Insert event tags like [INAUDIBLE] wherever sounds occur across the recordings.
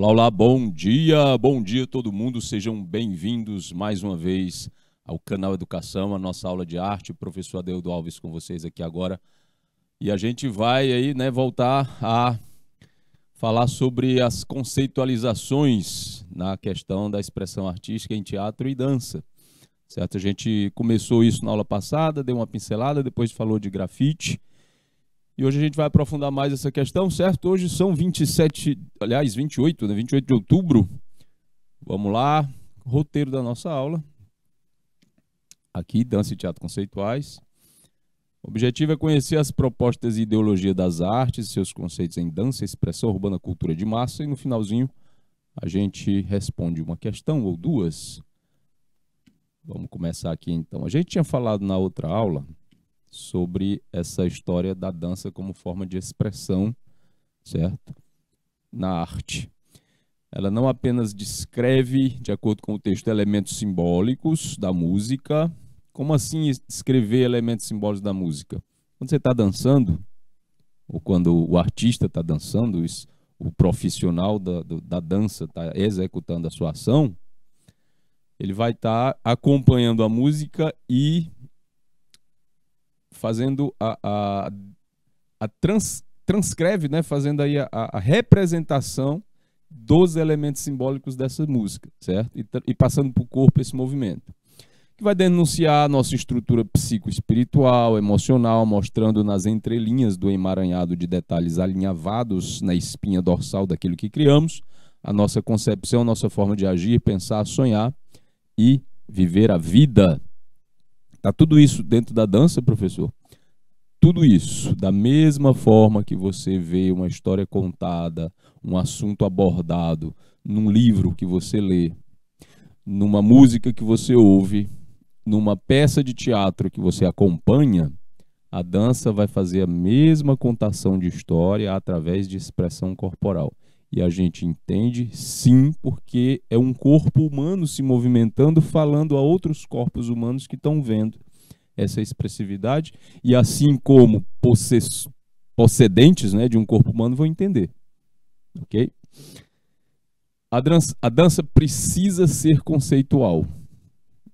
Olá, olá, bom dia, bom dia todo mundo, sejam bem-vindos mais uma vez ao canal Educação, a nossa aula de arte, professor Adeudo Alves com vocês aqui agora. E a gente vai aí, né, voltar a falar sobre as conceitualizações na questão da expressão artística em teatro e dança. Certo? A gente começou isso na aula passada, deu uma pincelada, depois falou de grafite, e hoje a gente vai aprofundar mais essa questão, certo? Hoje são 27, aliás, 28, né? 28 de outubro. Vamos lá, roteiro da nossa aula. Aqui, dança e teatro conceituais. O objetivo é conhecer as propostas e ideologia das artes, seus conceitos em dança, expressão urbana, cultura de massa. E no finalzinho, a gente responde uma questão ou duas. Vamos começar aqui então. A gente tinha falado na outra aula sobre essa história da dança como forma de expressão, certo? Na arte. Ela não apenas descreve, de acordo com o texto, elementos simbólicos da música. Como assim descrever elementos simbólicos da música? Quando você está dançando, ou quando o artista está dançando, isso, o profissional da, da dança está executando a sua ação, ele vai estar tá acompanhando a música e fazendo a, a, a trans, transcreve, né, fazendo aí a, a, representação dos elementos simbólicos dessa música, certo? E, e passando para o corpo esse movimento. Que vai denunciar a nossa estrutura psicoespiritual, emocional, mostrando nas entrelinhas do emaranhado de detalhes alinhavados na espinha dorsal daquilo que criamos, a nossa concepção, a nossa forma de agir, pensar, sonhar e viver a vida. Tá tudo isso dentro da dança, professor? Tudo isso, da mesma forma que você vê uma história contada, um assunto abordado num livro que você lê, numa música que você ouve, numa peça de teatro que você acompanha, a dança vai fazer a mesma contação de história através de expressão corporal. E a gente entende, sim, porque é um corpo humano se movimentando, falando a outros corpos humanos que estão vendo essa expressividade. E assim como possedentes né, de um corpo humano vão entender. Ok? A dança, a dança precisa ser conceitual.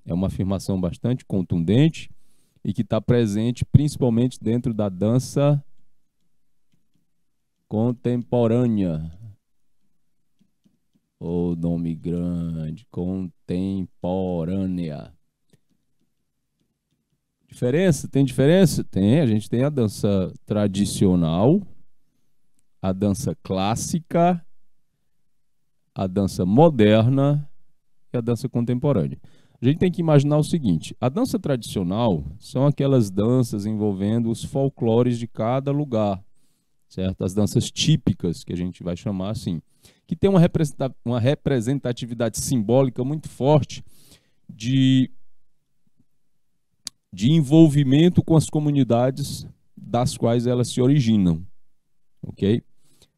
É uma afirmação bastante contundente e que está presente principalmente dentro da dança contemporânea. O nome grande, contemporânea. Diferença? Tem diferença? Tem. A gente tem a dança tradicional, a dança clássica, a dança moderna e a dança contemporânea. A gente tem que imaginar o seguinte: a dança tradicional são aquelas danças envolvendo os folclores de cada lugar, certo? As danças típicas, que a gente vai chamar assim que tem uma representatividade simbólica muito forte de, de envolvimento com as comunidades das quais elas se originam. Ok?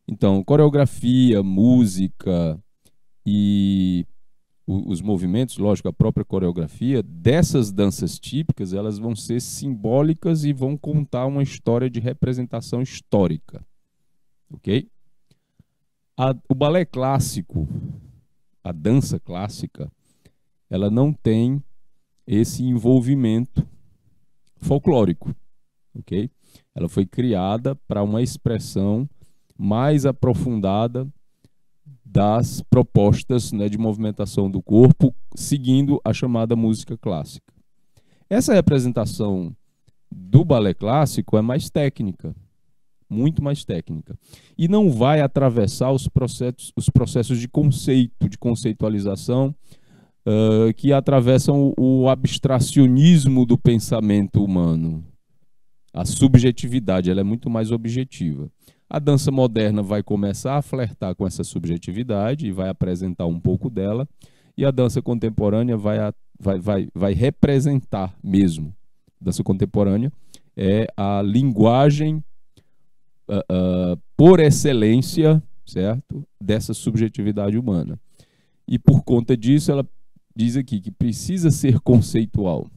Então, coreografia, música e os movimentos, lógico, a própria coreografia dessas danças típicas, elas vão ser simbólicas e vão contar uma história de representação histórica. OK? A, o balé clássico, a dança clássica, ela não tem esse envolvimento folclórico, ok? Ela foi criada para uma expressão mais aprofundada das propostas né, de movimentação do corpo, seguindo a chamada música clássica. Essa representação do balé clássico é mais técnica, muito mais técnica. E não vai atravessar os processos, os processos de conceito, de conceitualização, uh, que atravessam o, o abstracionismo do pensamento humano. A subjetividade, ela é muito mais objetiva. A dança moderna vai começar a flertar com essa subjetividade e vai apresentar um pouco dela, e a dança contemporânea vai, a, vai, vai, vai representar mesmo. A dança contemporânea é a linguagem uh, por excelência, certo? Dessa subjetividade humana. E por conta disso, ela diz aqui que precisa ser conceitual.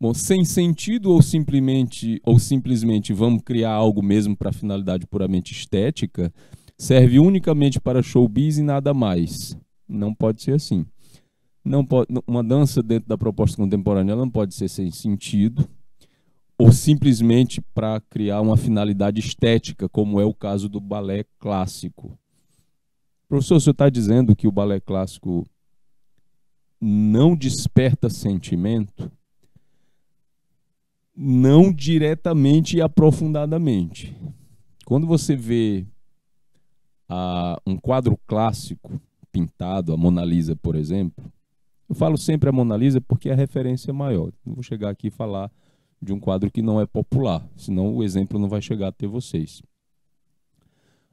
Bom, sem sentido ou simplesmente ou simplesmente vamos criar algo mesmo para finalidade puramente estética, serve unicamente para showbiz e nada mais. Não pode ser assim. Não pode, uma dança dentro da proposta contemporânea não pode ser sem sentido, ou simplesmente para criar uma finalidade estética, como é o caso do balé clássico. Professor, o senhor está dizendo que o balé clássico não desperta sentimento? Não diretamente e aprofundadamente. Quando você vê a, ah, um quadro clássico pintado, a Mona Lisa, por exemplo, eu falo sempre a Mona Lisa porque é a referência maior. Não vou chegar aqui e falar de um quadro que não é popular, senão o exemplo não vai chegar até vocês.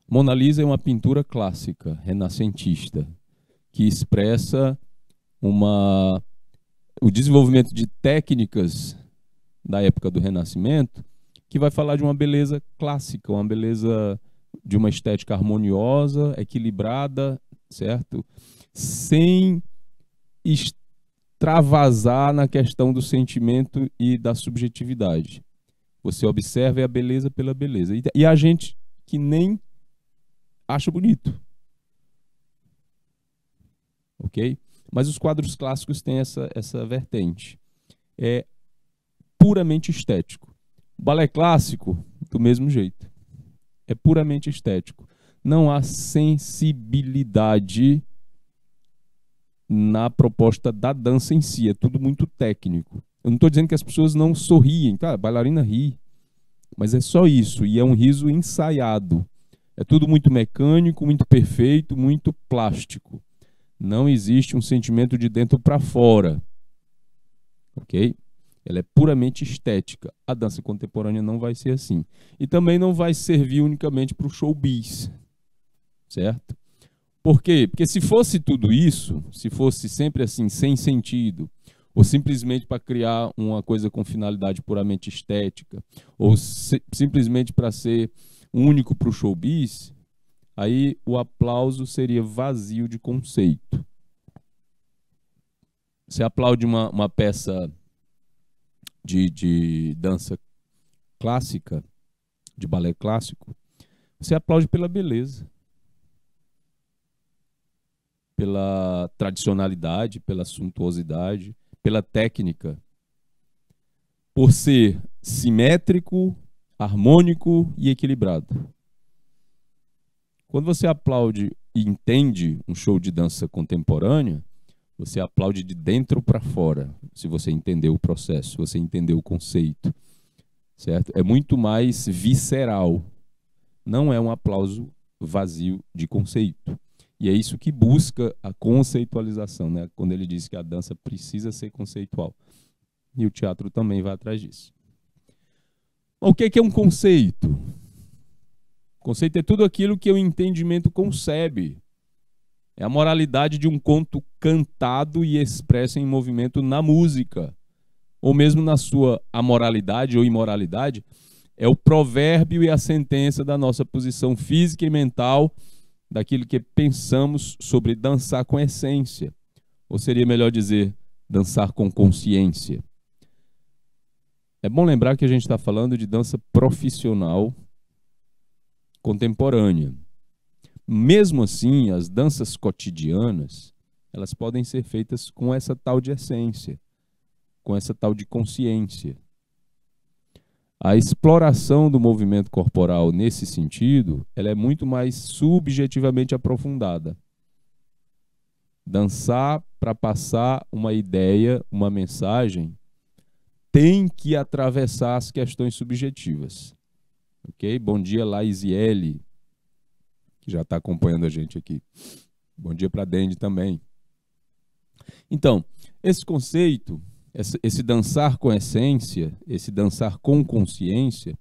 Mona Lisa é uma pintura clássica, renascentista, que expressa uma o desenvolvimento de técnicas da época do Renascimento, que vai falar de uma beleza clássica, uma beleza de uma estética harmoniosa, equilibrada, certo? Sem extravasar na questão do sentimento e da subjetividade. Você observa é a beleza pela beleza. E a gente que nem acha bonito. Ok? Mas os quadros clássicos têm essa, essa vertente. É puramente estético. O balé clássico, do mesmo jeito. É puramente estético. Não há sensibilidade na proposta da dança em si. É tudo muito técnico. Eu não estou dizendo que as pessoas não sorriem. Tá? A bailarina ri. Mas é só isso. E é um riso ensaiado. É tudo muito mecânico, muito perfeito, muito plástico. Não existe um sentimento de dentro para fora. Ok? Ela é puramente estética. A dança contemporânea não vai ser assim. E também não vai servir unicamente para o showbiz. Certo? Por quê? Porque se fosse tudo isso, se fosse sempre assim, sem sentido, ou simplesmente para criar uma coisa com finalidade puramente estética, ou se, simplesmente para ser único para o showbiz, aí o aplauso seria vazio de conceito. Você aplaude uma, uma peça de, de dança clássica, de balé clássico, você aplaude pela beleza pela tradicionalidade, pela suntuosidade, pela técnica. Por ser simétrico, harmônico e equilibrado. Quando você aplaude e entende um show de dança contemporânea, você aplaude de dentro para fora, se você entendeu o processo, se você entendeu o conceito, certo? É muito mais visceral. Não é um aplauso vazio de conceito. E é isso que busca a conceitualização, né? quando ele diz que a dança precisa ser conceitual. E o teatro também vai atrás disso. O é que é um conceito? Conceito é tudo aquilo que o entendimento concebe. É a moralidade de um conto cantado e expresso em movimento na música, ou mesmo na sua amoralidade ou imoralidade. É o provérbio e a sentença da nossa posição física e mental daquilo que pensamos sobre dançar com essência, ou seria melhor dizer, dançar com consciência. É bom lembrar que a gente está falando de dança profissional contemporânea. Mesmo assim, as danças cotidianas, elas podem ser feitas com essa tal de essência, com essa tal de consciência. A exploração do movimento corporal nesse sentido, ela é muito mais subjetivamente aprofundada. Dançar para passar uma ideia, uma mensagem, tem que atravessar as questões subjetivas. Ok? Bom dia, Laisiele, que já está acompanhando a gente aqui. Bom dia para Dende também. Então, esse conceito esse dançar com essência, esse dançar com consciência,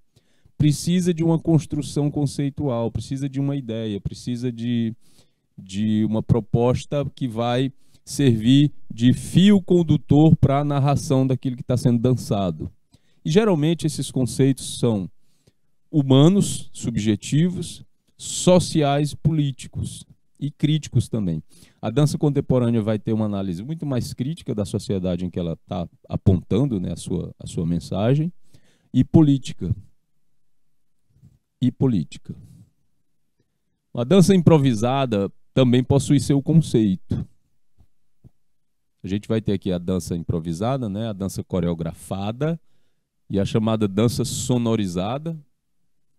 precisa de uma construção conceitual, precisa de uma ideia, precisa de, de uma proposta que vai servir de fio condutor para a narração daquilo que está sendo dançado. E geralmente esses conceitos são humanos, subjetivos, sociais políticos e críticos também. A dança contemporânea vai ter uma análise muito mais crítica da sociedade em que ela está apontando né, a, sua, a sua mensagem, e política. E política. A dança improvisada também possui seu conceito. A gente vai ter aqui a dança improvisada, né, a dança coreografada e a chamada dança sonorizada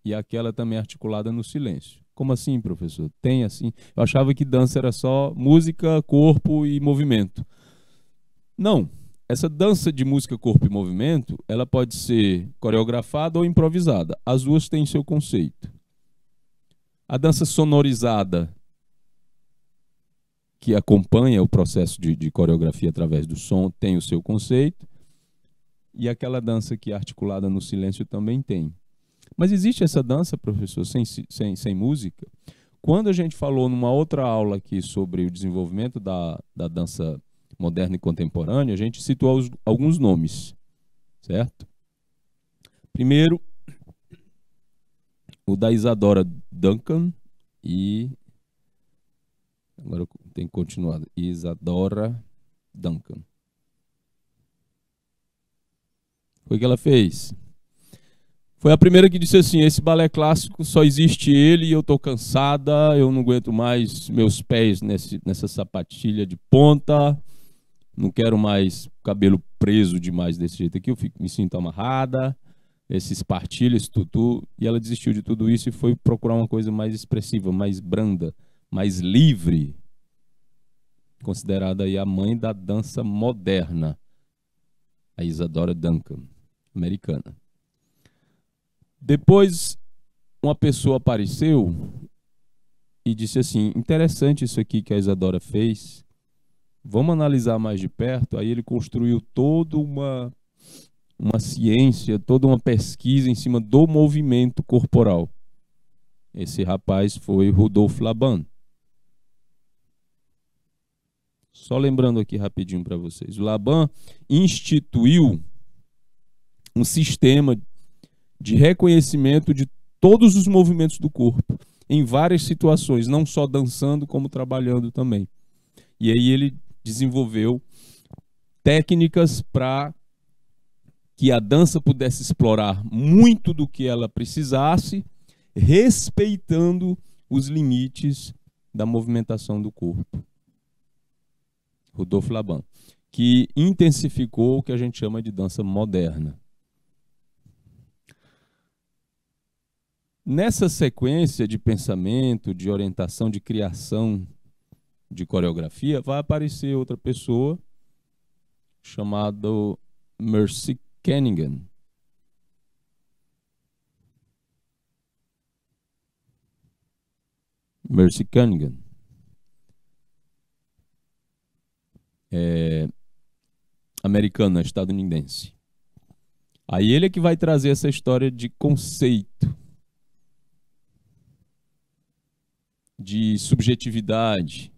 e aquela também articulada no silêncio. Como assim, professor? Tem assim? Eu achava que dança era só música, corpo e movimento. Não. Essa dança de música, corpo e movimento, ela pode ser coreografada ou improvisada. As duas têm seu conceito. A dança sonorizada, que acompanha o processo de, de coreografia através do som, tem o seu conceito. E aquela dança que é articulada no silêncio também tem. Mas existe essa dança, professor, sem, sem, sem música? Quando a gente falou numa outra aula aqui sobre o desenvolvimento da, da dança moderna e contemporânea, a gente citou os, alguns nomes, certo? Primeiro, o da Isadora Duncan e. Agora tem que continuar. Isadora Duncan. Foi o que ela fez? Foi a primeira que disse assim: esse balé clássico só existe ele e eu tô cansada, eu não aguento mais meus pés nesse, nessa sapatilha de ponta, não quero mais cabelo preso demais desse jeito aqui, eu fico, me sinto amarrada, esses partilhos, tutu. E ela desistiu de tudo isso e foi procurar uma coisa mais expressiva, mais branda, mais livre, considerada aí a mãe da dança moderna, a Isadora Duncan, americana. Depois, uma pessoa apareceu e disse assim: interessante isso aqui que a Isadora fez. Vamos analisar mais de perto. Aí ele construiu toda uma uma ciência, toda uma pesquisa em cima do movimento corporal. Esse rapaz foi Rudolf Laban. Só lembrando aqui rapidinho para vocês, Laban instituiu um sistema de reconhecimento de todos os movimentos do corpo, em várias situações, não só dançando, como trabalhando também. E aí ele desenvolveu técnicas para que a dança pudesse explorar muito do que ela precisasse, respeitando os limites da movimentação do corpo. Rodolfo Laban, que intensificou o que a gente chama de dança moderna. Nessa sequência de pensamento, de orientação, de criação de coreografia, vai aparecer outra pessoa chamada Mercy Cunningham. Mercy Cunningham. É, americana, estadunidense. Aí ele é que vai trazer essa história de conceito de subjetividade,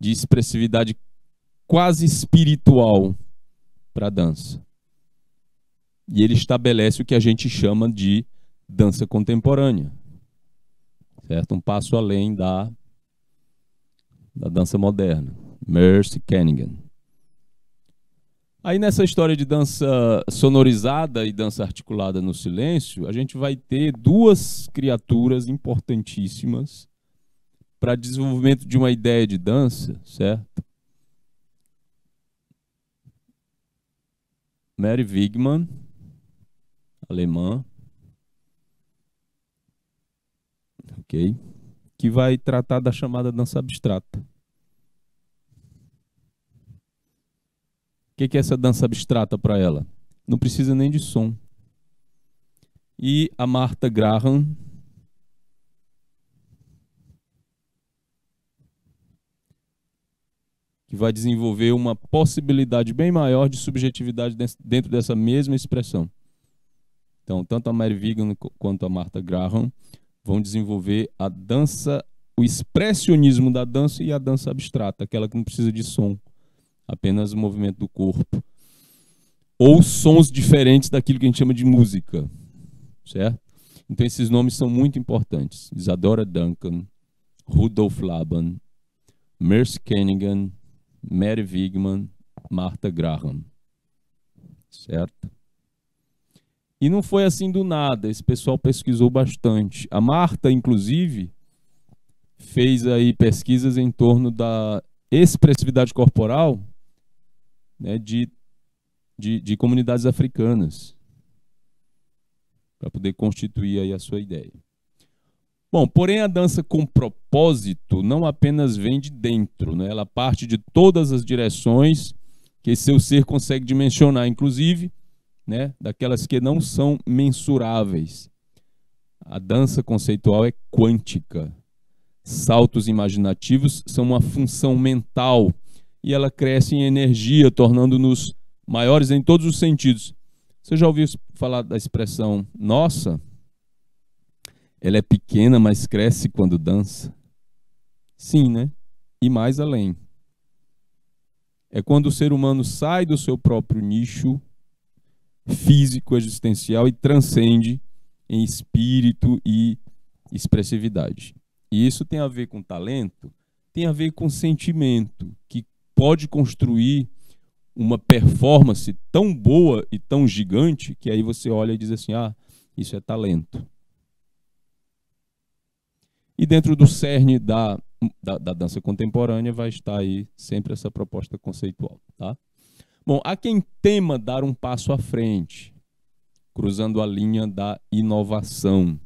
de expressividade quase espiritual para a dança. E ele estabelece o que a gente chama de dança contemporânea. Certo? Um passo além da, da dança moderna. Mercy Kennigan. Aí nessa história de dança sonorizada e dança articulada no silêncio, a gente vai ter duas criaturas importantíssimas para desenvolvimento de uma ideia de dança, certo? Mary Wigman, alemã, ok, que vai tratar da chamada dança abstrata. O que, é essa dança abstrata para ela? Não precisa nem de som. E a Marta Graham, que vai desenvolver uma possibilidade bem maior de subjetividade dentro dessa mesma expressão. Então, tanto a Mary Vigan quanto a Martha Graham vão desenvolver a dança, o expressionismo da dança e a dança abstrata, aquela que não precisa de som, apenas o movimento do corpo. Ou sons diferentes daquilo que a gente chama de música, certo? Então, esses nomes são muito importantes. Isadora Duncan, Rudolf Laban, Merce Cunningham. Mary Wigman, Martha Graham. Certo? E não foi assim do nada, esse pessoal pesquisou bastante. A Marta, inclusive, fez aí pesquisas em torno da expressividade corporal né, de, de, de comunidades africanas, para poder constituir aí a sua ideia. Bom, porém a dança com propósito não apenas vem de dentro, né? ela parte de todas as direções que seu ser consegue dimensionar, inclusive né, daquelas que não são mensuráveis. A dança conceitual é quântica. Saltos imaginativos são uma função mental e ela cresce em energia, tornando-nos maiores em todos os sentidos. Você já ouviu falar da expressão nossa? Ela é pequena, mas cresce quando dança. Sim, né? E mais além. É quando o ser humano sai do seu próprio nicho físico, existencial e transcende em espírito e expressividade. E isso tem a ver com talento, tem a ver com sentimento, que pode construir uma performance tão boa e tão gigante que aí você olha e diz assim: ah, isso é talento. E dentro do cerne da, da, da, dança contemporânea vai estar aí sempre essa proposta conceitual. Tá? Bom, há quem tema dar um passo à frente, cruzando a linha da inovação.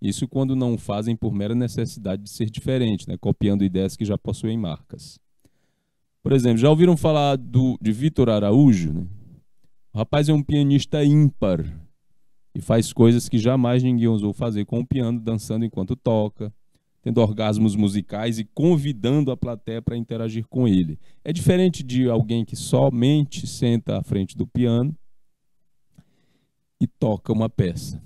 Isso quando não fazem por mera necessidade de ser diferente, né? copiando ideias que já possuem marcas. Por exemplo, já ouviram falar do, de Vitor Araújo? Né? O rapaz é um pianista ímpar, e faz coisas que jamais ninguém ousou fazer com o piano, dançando enquanto toca, tendo orgasmos musicais e convidando a plateia para interagir com ele. É diferente de alguém que somente senta à frente do piano e toca uma peça.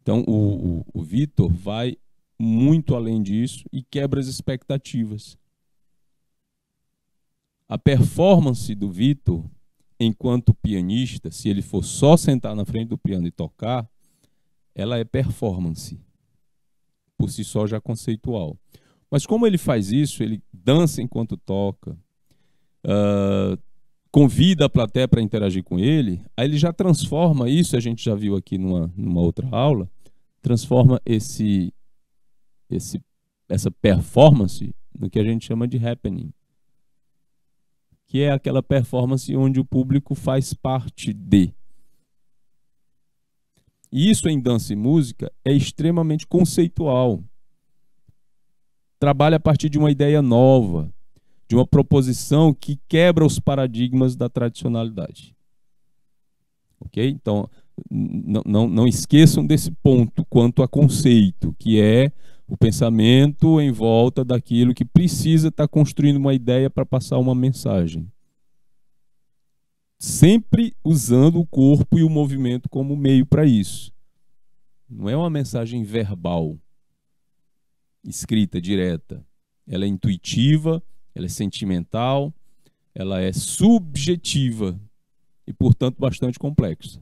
Então o, o, o Vitor vai muito além disso e quebra as expectativas. A performance do Vitor enquanto pianista, se ele for só sentar na frente do piano e tocar, ela é performance, por si só já conceitual. Mas como ele faz isso, ele dança enquanto toca, uh, convida a plateia para interagir com ele, aí ele já transforma isso, a gente já viu aqui numa, numa outra aula, transforma esse, esse, essa performance no que a gente chama de happening que é aquela performance onde o público faz parte de. E isso em dança e música é extremamente conceitual. Trabalha a partir de uma ideia nova, de uma proposição que quebra os paradigmas da tradicionalidade. Ok? Então, não, não, não esqueçam desse ponto quanto a conceito, que é o pensamento em volta daquilo que precisa estar tá construindo uma ideia para passar uma mensagem. Sempre usando o corpo e o movimento como meio para isso. Não é uma mensagem verbal, escrita, direta. Ela é intuitiva, ela é sentimental, ela é subjetiva e, portanto, bastante complexa.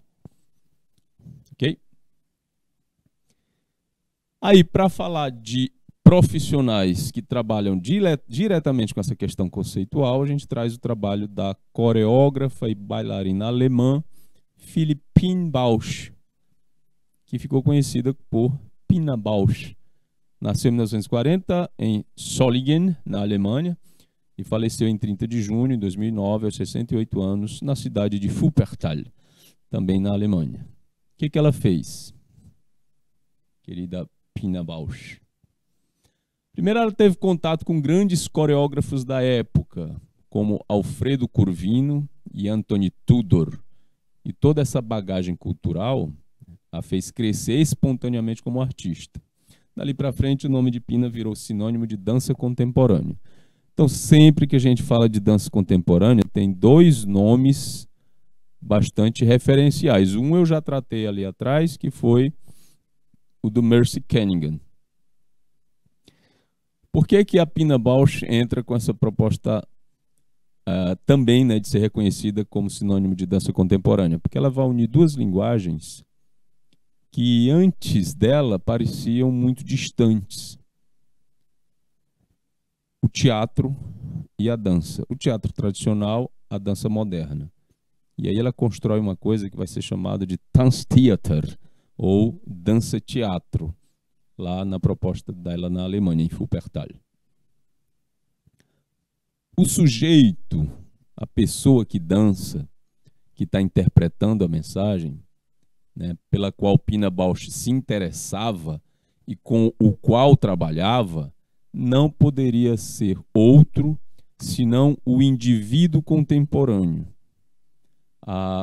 Ok? Aí, para falar de profissionais que trabalham dire diretamente com essa questão conceitual, a gente traz o trabalho da coreógrafa e bailarina alemã Philippine Bausch, que ficou conhecida por Pina Bausch. Nasceu em 1940 em Solingen, na Alemanha, e faleceu em 30 de junho de 2009, aos 68 anos, na cidade de Fuppertal, também na Alemanha. O que, que ela fez? Querida Pina Bausch. Primeiro, ela teve contato com grandes coreógrafos da época, como Alfredo Curvino e Anthony Tudor. E toda essa bagagem cultural a fez crescer espontaneamente como artista. Dali para frente, o nome de Pina virou sinônimo de dança contemporânea. Então, sempre que a gente fala de dança contemporânea, tem dois nomes bastante referenciais. Um eu já tratei ali atrás, que foi o do Mercy Kenningham. Por que, que a Pina Bausch entra com essa proposta uh, também né, de ser reconhecida como sinônimo de dança contemporânea? Porque ela vai unir duas linguagens que antes dela pareciam muito distantes. O teatro e a dança. O teatro tradicional, a dança moderna. E aí ela constrói uma coisa que vai ser chamada de Tanztheater, ou dança-teatro, lá na proposta dela na Alemanha, em Wuppertal. O sujeito, a pessoa que dança, que está interpretando a mensagem, né, pela qual Pina Bausch se interessava e com o qual trabalhava, não poderia ser outro senão o indivíduo contemporâneo.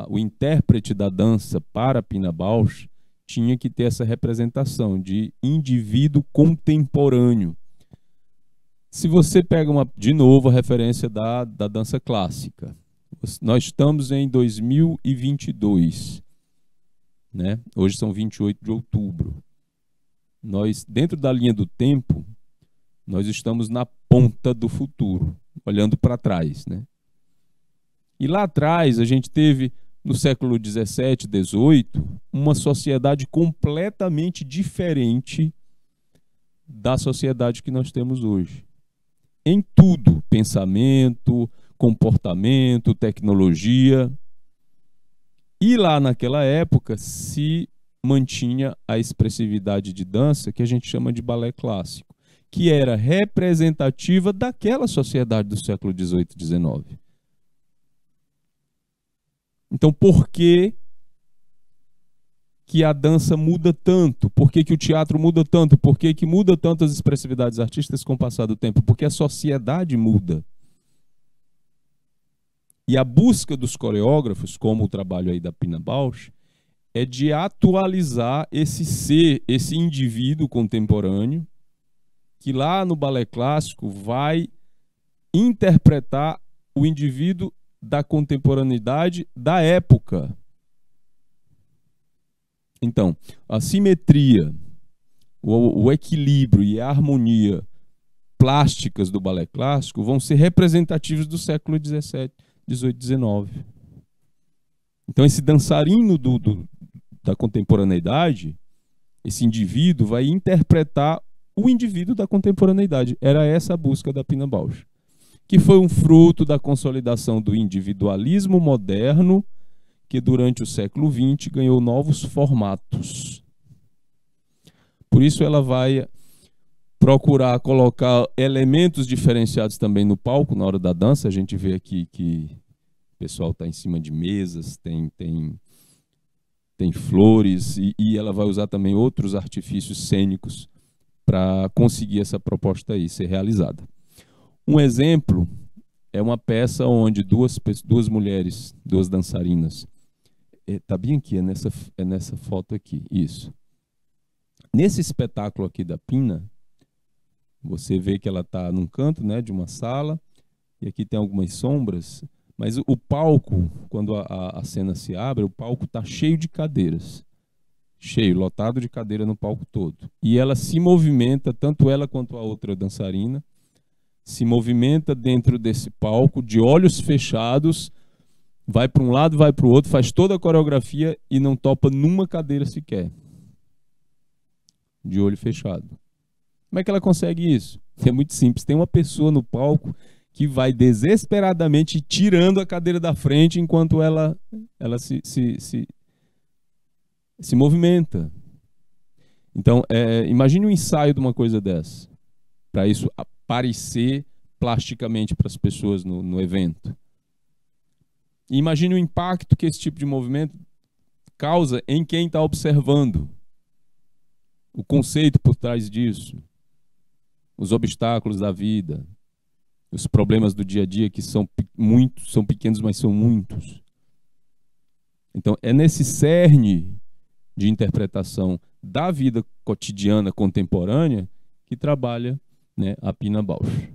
o intérprete da dança para Pina Bausch tinha que ter essa representação de indivíduo contemporâneo. Se você pega uma, de novo a referência da, da dança clássica, nós estamos em 2022, né? hoje são 28 de outubro. Nós, dentro da linha do tempo, nós estamos na ponta do futuro, olhando para trás. Né? E lá atrás a gente teve no século 17, 18, uma sociedade completamente diferente da sociedade que nós temos hoje. Em tudo, pensamento, comportamento, tecnologia. E lá naquela época se mantinha a expressividade de dança que a gente chama de balé clássico, que era representativa daquela sociedade do século 18 e 19. Então, por que que a dança muda tanto? Por que, que o teatro muda tanto? Por que, que muda tanto as expressividades artísticas com o passar do tempo? Porque a sociedade muda. E a busca dos coreógrafos, como o trabalho aí da Pina Bausch, é de atualizar esse ser, esse indivíduo contemporâneo, que lá no balé clássico vai interpretar o indivíduo da contemporaneidade da época. Então, a simetria, o, o equilíbrio e a harmonia plásticas do balé clássico vão ser representativos do século XVII, XVIII, XIX. Então, esse dançarino do, do, da contemporaneidade, esse indivíduo vai interpretar o indivíduo da contemporaneidade. Era essa a busca da Pina Bausch que foi um fruto da consolidação do individualismo moderno, que durante o século XX ganhou novos formatos. Por isso, ela vai procurar colocar elementos diferenciados também no palco na hora da dança. A gente vê aqui que o pessoal está em cima de mesas, tem, tem, tem flores, e, e ela vai usar também outros artifícios cênicos para conseguir essa proposta aí ser realizada. Um exemplo é uma peça onde duas, duas mulheres, duas dançarinas, está é, tá bem aqui, é nessa, é nessa foto aqui, isso. Nesse espetáculo aqui da Pina, você vê que ela está num canto né, de uma sala, e aqui tem algumas sombras, mas o, palco, quando a, a, a cena se abre, o palco está cheio de cadeiras cheio, lotado de cadeira no palco todo. E ela se movimenta, tanto ela quanto a outra dançarina, se movimenta dentro desse palco de olhos fechados, vai para um lado, vai para o outro, faz toda a coreografia e não topa numa cadeira sequer. De olho fechado. Como é que ela consegue isso? É muito simples. Tem uma pessoa no palco que vai desesperadamente tirando a cadeira da frente enquanto ela, ela se, se, se, se movimenta. Então, é, imagine um ensaio de uma coisa dessa. Para isso parecer plasticamente para as pessoas no, no evento. imagine o impacto que esse tipo de movimento causa em quem está observando. O conceito por trás disso. Os obstáculos da vida. Os problemas do dia a dia que são muitos, são pequenos, mas são muitos. Então, é nesse cerne de interpretação da vida cotidiana contemporânea que trabalha né, a Pina Bausch.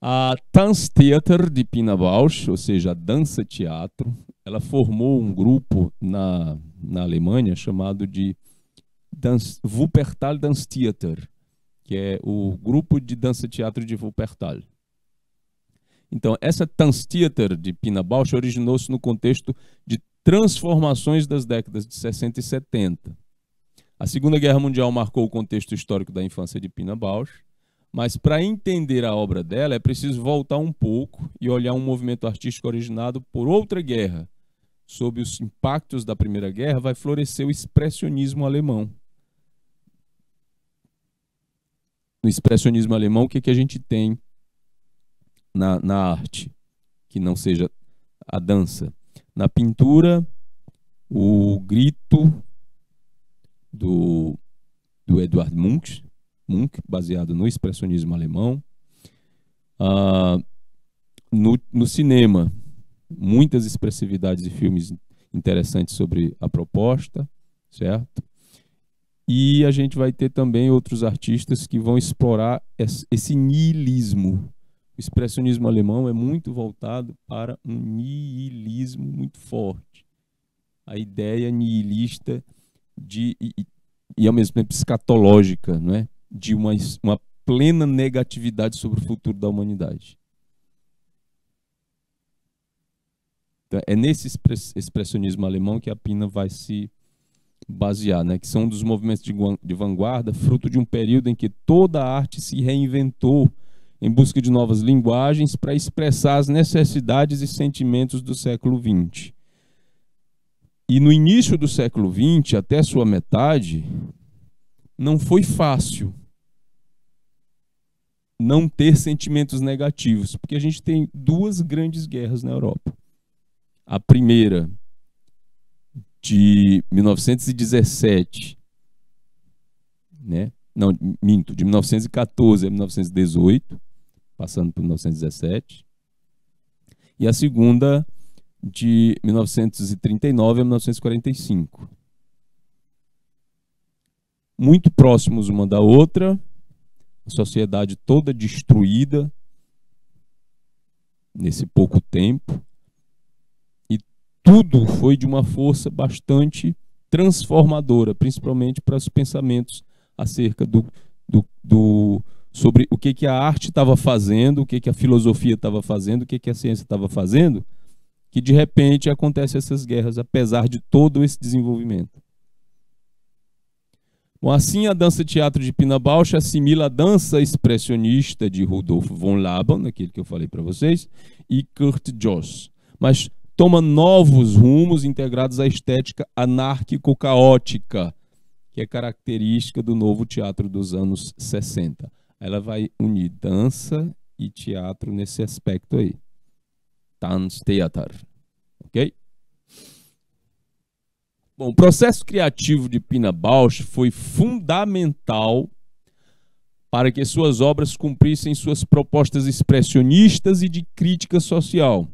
A Tanztheater de Pina Bausch, ou seja, a dança teatro, ela formou um grupo na, na Alemanha chamado de Dans, Wuppertal Danstheater, que é o grupo de dança teatro de Wuppertal. Então, essa Tanztheater de Pina Bausch originou-se no contexto de transformações das décadas de 60 e 70. A Segunda Guerra Mundial marcou o contexto histórico da infância de Pina Bausch, mas para entender a obra dela é preciso voltar um pouco e olhar um movimento artístico originado por outra guerra. Sob os impactos da Primeira Guerra, vai florescer o expressionismo alemão. No expressionismo alemão, o que, que a gente tem na, na arte, que não seja a dança? Na pintura, o grito, do, do Eduard Munch, Munch, baseado no expressionismo alemão. Ah, no, no cinema, muitas expressividades e filmes interessantes sobre a proposta, certo? E a gente vai ter também outros artistas que vão explorar esse niilismo. O expressionismo alemão é muito voltado para um niilismo muito forte. A ideia niilista de, e, e, ao mesmo tempo escatológica, não é? de uma, uma plena negatividade sobre o futuro da humanidade. Então, é nesse expressionismo alemão que a Pina vai se basear, né? que são um dos movimentos de, de vanguarda, fruto de um período em que toda a arte se reinventou em busca de novas linguagens para expressar as necessidades e sentimentos do século XX. E no início do século XX, até sua metade, não foi fácil não ter sentimentos negativos, porque a gente tem duas grandes guerras na Europa. A primeira, de 1917, né? Não, minto, de 1914 a 1918, passando por 1917. E a segunda, de 1939 a 1945. Muito próximos uma da outra, a sociedade toda destruída nesse pouco tempo, e tudo foi de uma força bastante transformadora, principalmente para os pensamentos acerca do, do, do sobre o que, que a arte estava fazendo, o que, que a filosofia estava fazendo, o que, que a ciência estava fazendo que de repente acontecem essas guerras, apesar de todo esse desenvolvimento. Bom, assim, a dança teatro de Pina Bausch assimila a dança expressionista de Rudolf von Laban, aquele que eu falei para vocês, e Kurt Joss, mas toma novos rumos integrados à estética anárquico-caótica, que é característica do novo teatro dos anos 60. Ela vai unir dança e teatro nesse aspecto aí. Dance Ok? Bom, o processo criativo de Pina Bausch foi fundamental para que suas obras cumprissem suas propostas expressionistas e de crítica social,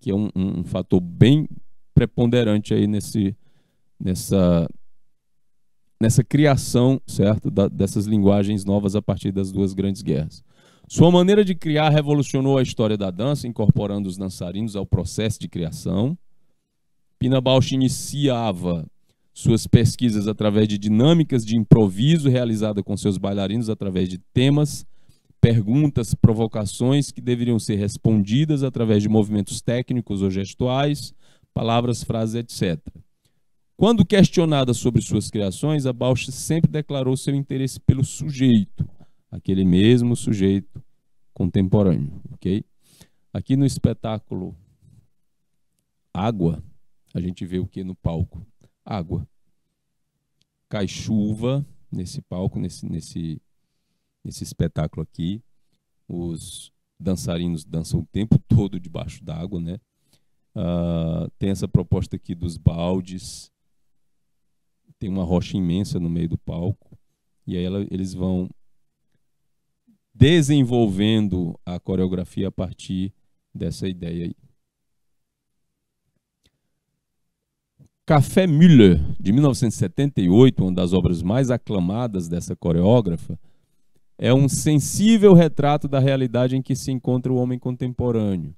que é um, um, um fator bem preponderante aí nesse, nessa, nessa criação, certo, da, dessas linguagens novas a partir das duas grandes guerras. Sua maneira de criar revolucionou a história da dança, incorporando os dançarinos ao processo de criação. Pina Bausch iniciava suas pesquisas através de dinâmicas de improviso realizada com seus bailarinos através de temas, perguntas, provocações que deveriam ser respondidas através de movimentos técnicos ou gestuais, palavras, frases, etc. Quando questionada sobre suas criações, a Bausch sempre declarou seu interesse pelo sujeito, aquele mesmo sujeito contemporâneo, ok? Aqui no espetáculo Água, a gente vê o que no palco? Água. Cai chuva nesse palco, nesse, nesse, nesse espetáculo aqui. Os dançarinos dançam o tempo [LAUGHS] todo debaixo d'água, né? Uh, tem essa proposta aqui dos baldes. Tem uma rocha imensa no meio do palco. E aí ela, eles vão desenvolvendo a coreografia a partir dessa ideia aí. Café Müller, de 1978, uma das obras mais aclamadas dessa coreógrafa, é um sensível retrato da realidade em que se encontra o homem contemporâneo.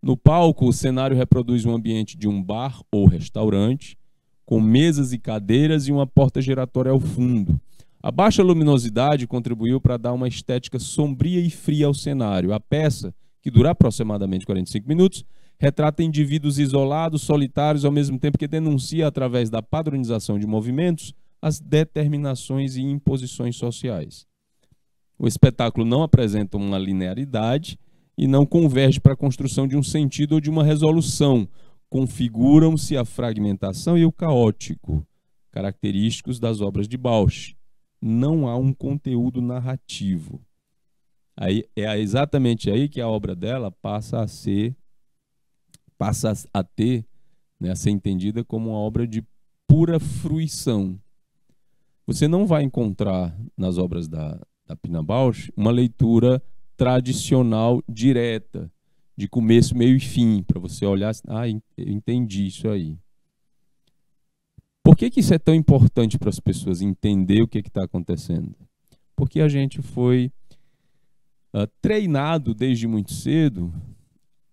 No palco, o cenário reproduz um ambiente de um bar ou restaurante, com mesas e cadeiras e uma porta giratória ao fundo. A baixa luminosidade contribuiu para dar uma estética sombria e fria ao cenário. A peça, que dura aproximadamente 45 minutos, retrata indivíduos isolados, solitários, ao mesmo tempo que denuncia, através da padronização de movimentos, as determinações e imposições sociais. O espetáculo não apresenta uma linearidade e não converge para a construção de um sentido ou de uma resolução. Configuram-se a fragmentação e o caótico, característicos das obras de Bausch não há um conteúdo narrativo. Aí, é exatamente aí que a obra dela passa a ser, passa a ter, né, a ser entendida como uma obra de pura fruição. Você não vai encontrar nas obras da, da Pina Bausch uma leitura tradicional direta, de começo, meio e fim, para você olhar, assim, ah, entendi isso aí. Por que, que isso é tão importante para as pessoas entender o que é está acontecendo? Porque a gente foi uh, treinado desde muito cedo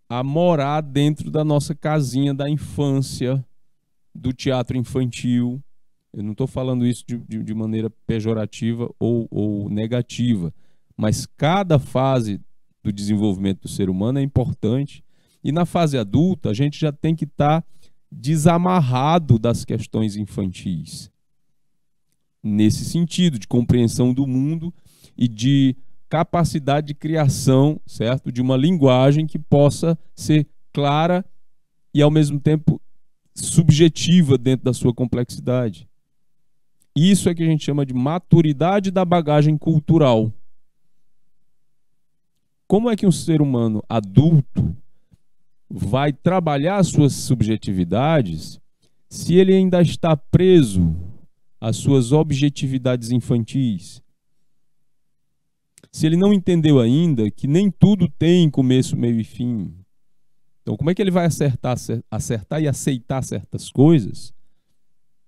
a morar dentro da nossa casinha da infância, do teatro infantil. Eu não estou falando isso de, de, de, maneira pejorativa ou, ou negativa, mas cada fase do desenvolvimento do ser humano é importante. E na fase adulta, a gente já tem que estar tá desamarrado das questões infantis. Nesse sentido, de compreensão do mundo e de capacidade de criação, certo? De uma linguagem que possa ser clara e ao mesmo tempo subjetiva dentro da sua complexidade. Isso é que a gente chama de maturidade da bagagem cultural. Como é que um ser humano adulto vai trabalhar suas subjetividades se ele ainda está preso às suas objetividades infantis. Se ele não entendeu ainda que nem tudo tem começo, meio e fim. Então, como é que ele vai acertar, acertar e aceitar certas coisas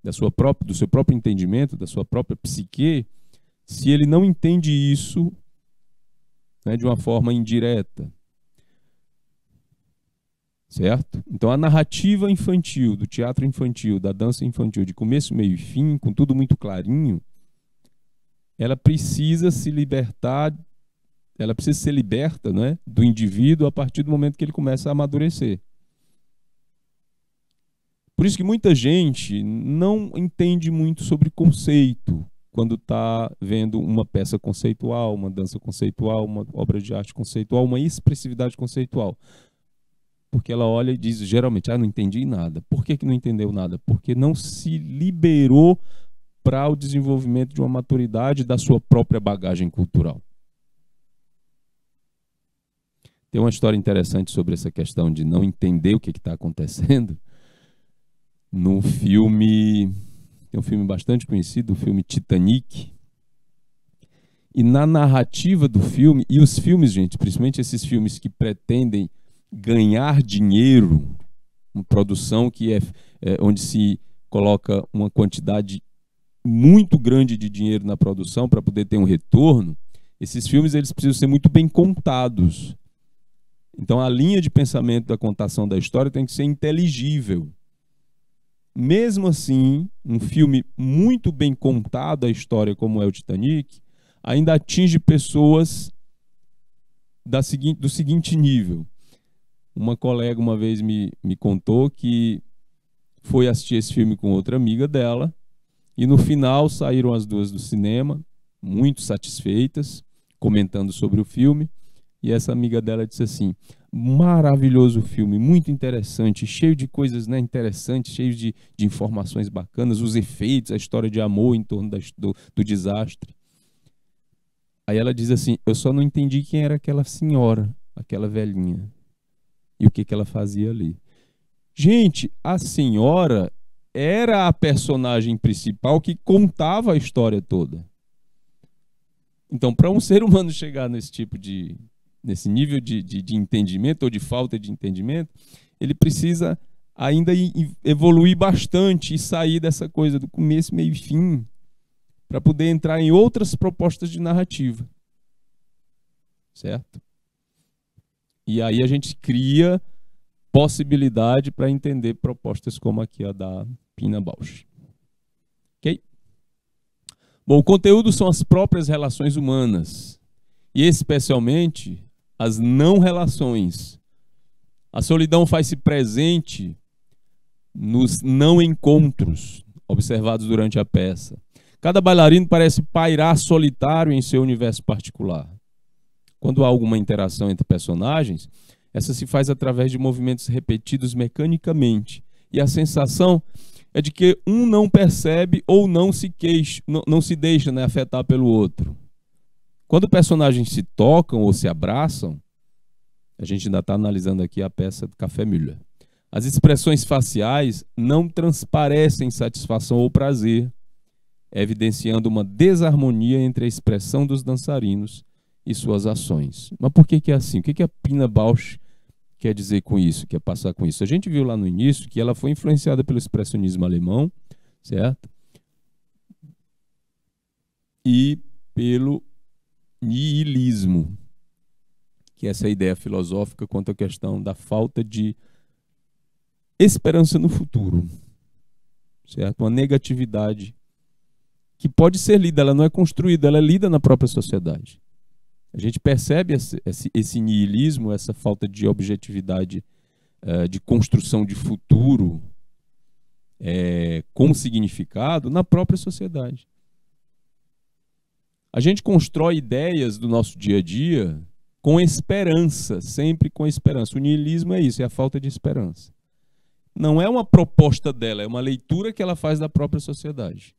da sua própria, do seu próprio entendimento, da sua própria psique, se ele não entende isso né, de uma forma indireta? certo? Então a narrativa infantil, do teatro infantil, da dança infantil, de começo, meio e fim, com tudo muito clarinho, ela precisa se libertar, ela precisa ser liberta né, do indivíduo a partir do momento que ele começa a amadurecer. Por isso que muita gente não entende muito sobre conceito quando está vendo uma peça conceitual, uma dança conceitual, uma obra de arte conceitual, uma expressividade conceitual porque ela olha e diz geralmente, ah, não entendi nada. Por que, que não entendeu nada? Porque não se liberou para o desenvolvimento de uma maturidade da sua própria bagagem cultural. Tem uma história interessante sobre essa questão de não entender o que está acontecendo. [LAUGHS] No filme. Tem um filme bastante conhecido, o filme Titanic. E na narrativa do filme, e os filmes, gente, principalmente esses filmes que pretendem ganhar dinheiro, uma produção que é, é, onde se coloca uma quantidade muito grande de dinheiro na produção para poder ter um retorno, esses filmes eles precisam ser muito bem contados. Então a linha de pensamento da contação da história tem que ser inteligível. Mesmo assim, um filme muito bem contado a história como é o Titanic, ainda atinge pessoas da seguinte, do seguinte nível. Uma colega uma vez me, me contou que foi assistir esse filme com outra amiga dela e no final saíram as duas do cinema muito satisfeitas, comentando sobre o filme. E essa amiga dela disse assim: maravilhoso filme, muito interessante, cheio de coisas né, interessantes, cheio de, de informações bacanas, os efeitos, a história de amor em torno da, do, do desastre. Aí ela diz assim: Eu só não entendi quem era aquela senhora, aquela velhinha e o que, que ela fazia ali. Gente, a senhora era a personagem principal que contava a história toda. Então, para um ser humano chegar nesse tipo de. nesse nível de, de, de entendimento ou de falta de entendimento, ele precisa ainda evoluir bastante e sair dessa coisa do começo, meio e fim, para poder entrar em outras propostas de narrativa. Certo? E aí a gente cria possibilidade para entender propostas como aqui a da Pina Bausch. Ok? Bom, o conteúdo são as próprias relações humanas, e especialmente as não relações. A solidão faz-se presente nos não encontros observados durante a peça. Cada bailarino parece pairar solitário em seu universo particular. Quando há alguma interação entre personagens, essa se faz através de movimentos repetidos mecanicamente. E a sensação é de que um não percebe ou não se queixa, não, não se deixa né, afetar pelo outro. Quando personagens se tocam ou se abraçam, a gente ainda está analisando aqui a peça do Café Müller. As expressões faciais não transparecem satisfação ou prazer, evidenciando uma desarmonia entre a expressão dos dançarinos e suas ações. Mas por que, que é assim? O que, que a Pina Bausch quer dizer com isso, quer passar com isso? A gente viu lá no início que ela foi influenciada pelo expressionismo alemão, certo? E pelo nihilismo, que é essa ideia filosófica quanto à questão da falta de esperança no futuro, certo? Uma negatividade que pode ser lida, ela não é construída, ela é lida na própria sociedade. A gente percebe esse, esse, niilismo, essa falta de objetividade, eh, de construção de futuro é, eh, com significado na própria sociedade. A gente constrói ideias do nosso dia a dia com esperança, sempre com esperança. O niilismo é isso, é a falta de esperança. Não é uma proposta dela, é uma leitura que ela faz da própria sociedade.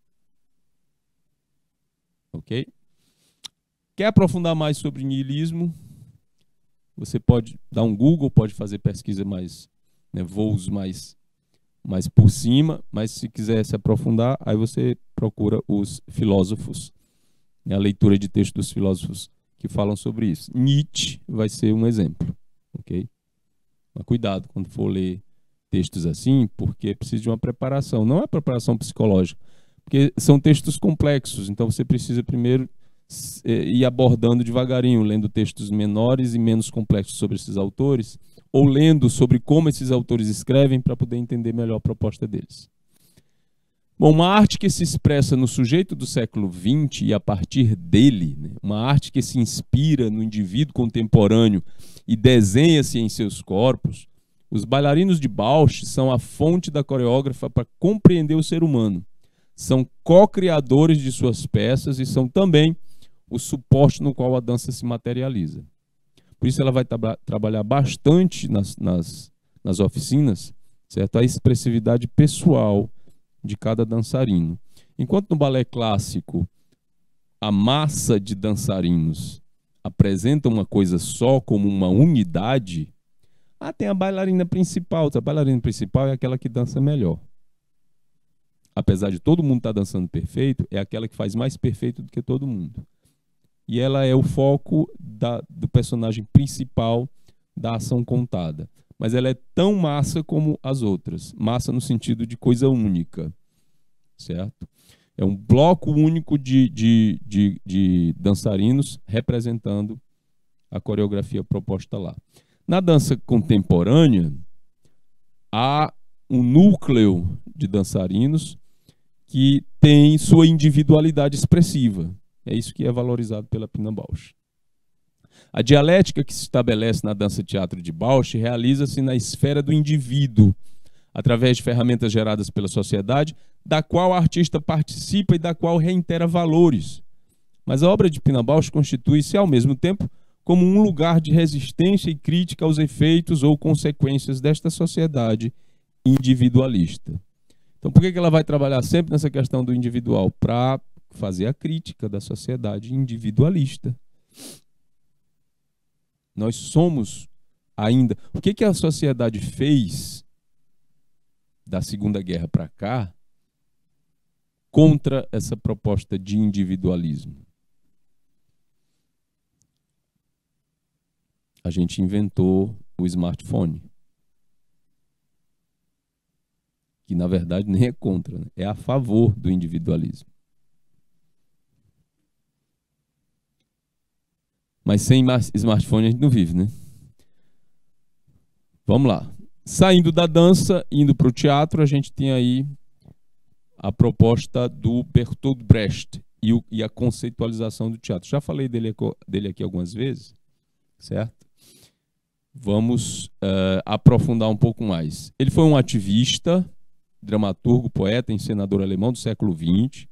Ok? Quer aprofundar mais sobre niilismo? Você pode dar um Google, pode fazer pesquisa mais, né, voos mais, mais por cima, mas se quiser se aprofundar, aí você procura os filósofos, né, a leitura de texto dos filósofos que falam sobre isso. Nietzsche vai ser um exemplo, ok? Mas cuidado quando for ler textos assim, porque precisa de uma preparação, não é preparação psicológica, porque são textos complexos, então você precisa primeiro ir eh, abordando devagarinho, lendo textos menores e menos complexos sobre esses autores, ou lendo sobre como esses autores escrevem para poder entender melhor a proposta deles. Bom, uma arte que se expressa no sujeito do século XX e a partir dele, né? uma arte que se inspira no indivíduo contemporâneo e desenha-se em seus corpos, os bailarinos de Bausch são a fonte da coreógrafa para compreender o ser humano. São co-criadores de suas peças e são também o suporte no qual a dança se materializa. Por isso ela vai tra trabalhar bastante nas, nas, nas oficinas certo? a expressividade pessoal de cada dançarino. Enquanto no balé clássico a massa de dançarinos apresenta uma coisa só como uma unidade, ah, tem a bailarina principal. A bailarina principal é aquela que dança melhor. Apesar de todo mundo estar tá dançando perfeito, é aquela que faz mais perfeito do que todo mundo e ela é o foco da, do personagem principal da ação contada. Mas ela é tão massa como as outras. Massa no sentido de coisa única, certo? É um bloco único de, de, de, de dançarinos representando a coreografia proposta lá. Na dança contemporânea, há um núcleo de dançarinos que tem sua individualidade expressiva. É isso que é valorizado pela Pina Bausch. A dialética que se estabelece na dança-teatro de Bausch realiza-se na esfera do indivíduo, através de ferramentas geradas pela sociedade, da qual o artista participa e da qual reitera valores. Mas a obra de Pina Bausch constitui-se, ao mesmo tempo, como um lugar de resistência e crítica aos efeitos ou consequências desta sociedade individualista. Então, por que ela vai trabalhar sempre nessa questão do individual? Para fazer a crítica da sociedade individualista. Nós somos ainda. O que, que a sociedade fez da Segunda Guerra para cá contra essa proposta de individualismo? A gente inventou o smartphone. Que na verdade nem é contra, né? é a favor do individualismo. Mas sem smartphone a gente não vive, né? Vamos lá. Saindo da dança, indo para o teatro, a gente tem aí a proposta do Bertolt Brecht e, o, e, a conceitualização do teatro. Já falei dele, dele aqui algumas vezes, certo? Vamos uh, aprofundar um pouco mais. Ele foi um ativista, dramaturgo, poeta, encenador alemão do século XX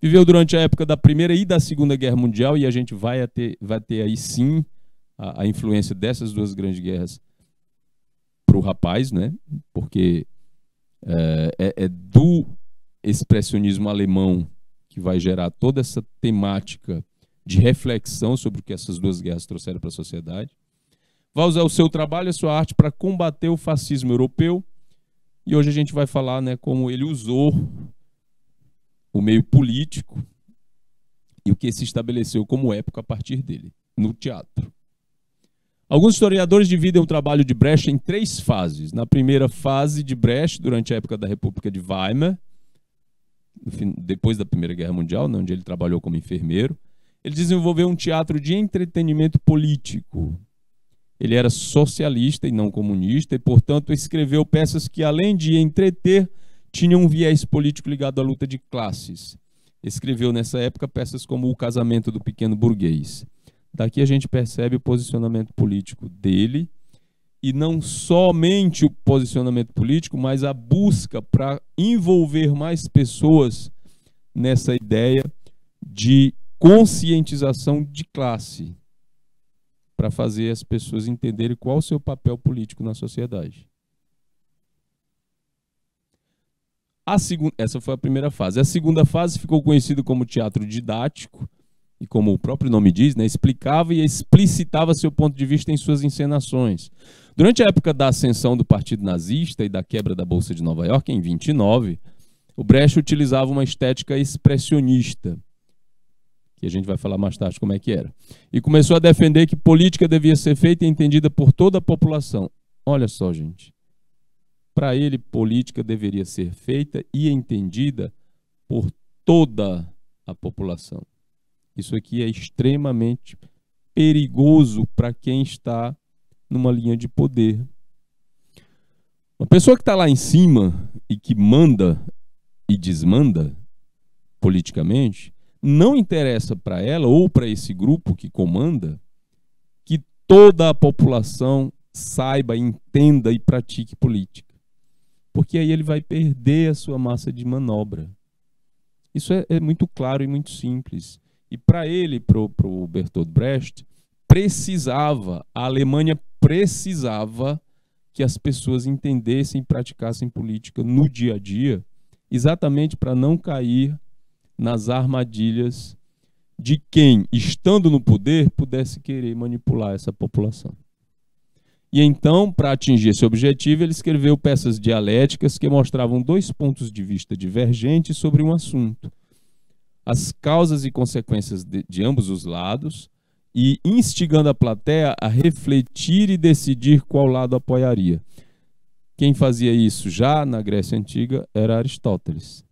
Viveu durante a época da Primeira e da Segunda Guerra Mundial e a gente vai ter, vai ter aí sim a, a influência dessas duas grandes guerras para o rapaz, né? Porque é, é, é do expressionismo alemão que vai gerar toda essa temática de reflexão sobre o que essas duas guerras trouxeram para a sociedade. Vai usar o seu trabalho e a sua arte para combater o fascismo europeu. E hoje a gente vai falar né, como ele usou o meio político e o que se estabeleceu como época a partir dele, no teatro. Alguns historiadores dividem o trabalho de Brecht em três fases. Na primeira fase de Brecht, durante a época da República de Weimar, depois da Primeira Guerra Mundial, né, onde ele trabalhou como enfermeiro, ele desenvolveu um teatro de entretenimento político. Ele era socialista e não comunista e, portanto, escreveu peças que, além de entreter, tinha um viés político ligado à luta de classes. Escreveu nessa época peças como O Casamento do Pequeno Burguês. Daqui a gente percebe o posicionamento político dele e não somente o posicionamento político, mas a busca para envolver mais pessoas nessa ideia de conscientização de classe, para fazer as pessoas entenderem qual o seu papel político na sociedade. A segunda, essa foi a primeira fase. A segunda fase ficou conhecida como teatro didático, e como o próprio nome diz, né, explicava e explicitava seu ponto de vista em suas encenações. Durante a época da ascensão do Partido Nazista e da quebra da Bolsa de Nova York, em 29, o Brecht utilizava uma estética expressionista, que a gente vai falar mais tarde como é que era, e começou a defender que política devia ser feita e entendida por toda a população. Olha só, gente. Para ele, política deveria ser feita e entendida por toda a população. Isso aqui é extremamente perigoso para quem está numa linha de poder. Uma pessoa que está lá em cima e que manda e desmanda politicamente, não interessa para ela ou para esse grupo que comanda que toda a população saiba, entenda e pratique política porque aí ele vai perder a sua massa de manobra. Isso é, é muito claro e muito simples. E para ele, para o Bertolt Brecht, precisava, a Alemanha precisava que as pessoas entendessem e praticassem política no dia a dia, exatamente para não cair nas armadilhas de quem, estando no poder, pudesse querer manipular essa população. E então, para atingir esse objetivo, ele escreveu peças dialéticas que mostravam dois pontos de vista divergentes sobre um assunto, as causas e consequências de, de ambos os lados, e instigando a plateia a refletir e decidir qual lado apoiaria. Quem fazia isso já na Grécia Antiga era Aristóteles.